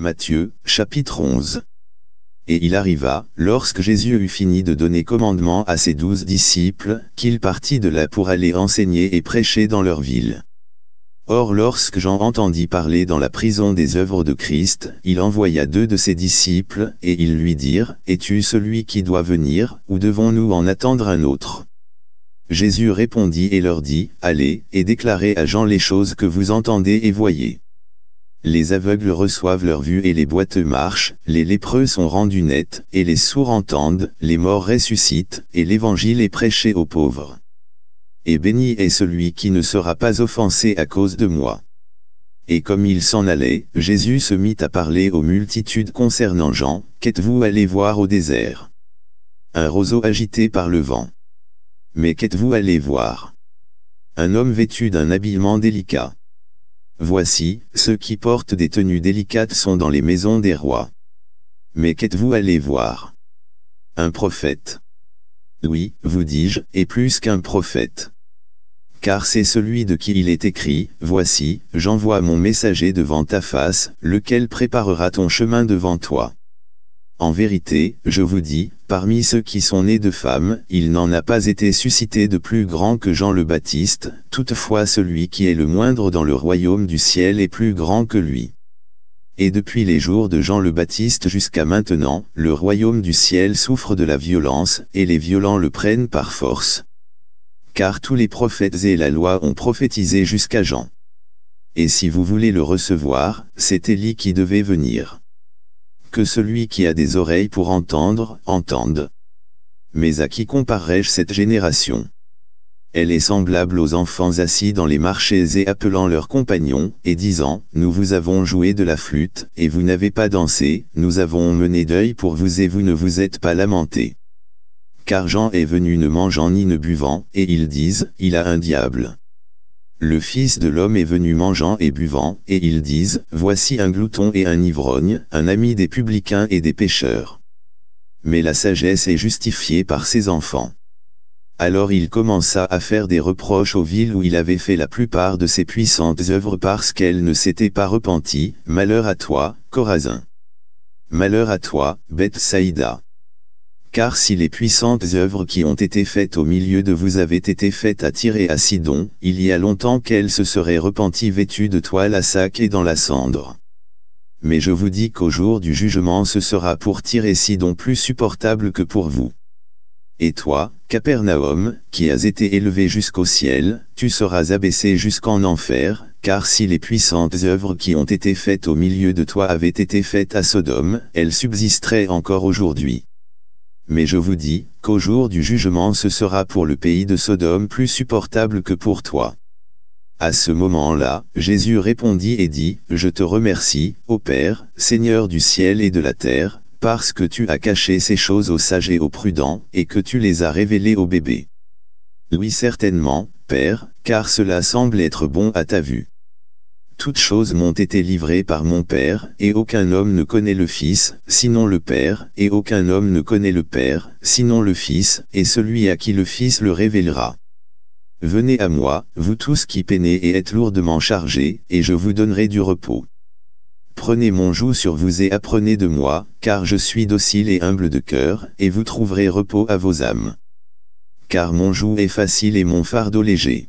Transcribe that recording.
Matthieu, chapitre 11. Et il arriva, lorsque Jésus eut fini de donner commandement à ses douze disciples, qu'il partit de là pour aller enseigner et prêcher dans leur ville. Or lorsque Jean entendit parler dans la prison des œuvres de Christ, il envoya deux de ses disciples, et ils lui dirent, « Es-tu celui qui doit venir, ou devons-nous en attendre un autre ?» Jésus répondit et leur dit, « Allez, et déclarez à Jean les choses que vous entendez et voyez. » les aveugles reçoivent leur vue et les boiteux marchent, les lépreux sont rendus nets, et les sourds entendent, les morts ressuscitent, et l'évangile est prêché aux pauvres. Et béni est celui qui ne sera pas offensé à cause de moi. Et comme il s'en allait, Jésus se mit à parler aux multitudes concernant Jean, Qu'êtes-vous allé voir au désert Un roseau agité par le vent. Mais qu'êtes-vous allé voir Un homme vêtu d'un habillement délicat. Voici, ceux qui portent des tenues délicates sont dans les maisons des rois. Mais qu'êtes-vous allé voir Un prophète. Oui, vous dis-je, et plus qu'un prophète. Car c'est celui de qui il est écrit, Voici, j'envoie mon messager devant ta face, lequel préparera ton chemin devant toi. En vérité, je vous dis, parmi ceux qui sont nés de femmes, il n'en a pas été suscité de plus grand que Jean le Baptiste, toutefois celui qui est le moindre dans le royaume du ciel est plus grand que lui. Et depuis les jours de Jean le Baptiste jusqu'à maintenant, le royaume du ciel souffre de la violence, et les violents le prennent par force. Car tous les prophètes et la loi ont prophétisé jusqu'à Jean. Et si vous voulez le recevoir, c'est Élie qui devait venir que celui qui a des oreilles pour entendre, entende. Mais à qui comparerai-je cette génération Elle est semblable aux enfants assis dans les marchés et appelant leurs compagnons, et disant, Nous vous avons joué de la flûte, et vous n'avez pas dansé, nous avons mené deuil pour vous et vous ne vous êtes pas lamentés. Car Jean est venu ne mangeant ni ne buvant, et ils disent, Il a un diable. Le Fils de l'homme est venu mangeant et buvant, et ils disent, Voici un glouton et un ivrogne, un ami des publicains et des pécheurs. Mais la sagesse est justifiée par ses enfants. Alors il commença à faire des reproches aux villes où il avait fait la plupart de ses puissantes œuvres parce qu'elles ne s'étaient pas repenties, Malheur à toi, Corazin. Malheur à toi, Saïda !» car si les puissantes œuvres qui ont été faites au milieu de vous avaient été faites à Tyr et à Sidon, il y a longtemps qu'elles se seraient repenties vêtues de toile à sac et dans la cendre. Mais je vous dis qu'au jour du jugement ce sera pour Tyr et Sidon plus supportable que pour vous. Et toi, Capernaum, qui as été élevé jusqu'au ciel, tu seras abaissé jusqu'en enfer, car si les puissantes œuvres qui ont été faites au milieu de toi avaient été faites à Sodome, elles subsisteraient encore aujourd'hui mais je vous dis, qu'au jour du jugement ce sera pour le pays de Sodome plus supportable que pour toi. À ce moment-là, Jésus répondit et dit, Je te remercie, ô Père, Seigneur du ciel et de la terre, parce que tu as caché ces choses aux sages et aux prudents, et que tu les as révélées aux bébés. Oui certainement, Père, car cela semble être bon à ta vue. Toutes choses m'ont été livrées par mon Père, et aucun homme ne connaît le Fils, sinon le Père, et aucun homme ne connaît le Père, sinon le Fils, et celui à qui le Fils le révélera. Venez à moi, vous tous qui peinez et êtes lourdement chargés, et je vous donnerai du repos. Prenez mon joug sur vous et apprenez de moi, car je suis docile et humble de cœur, et vous trouverez repos à vos âmes. Car mon joug est facile et mon fardeau léger.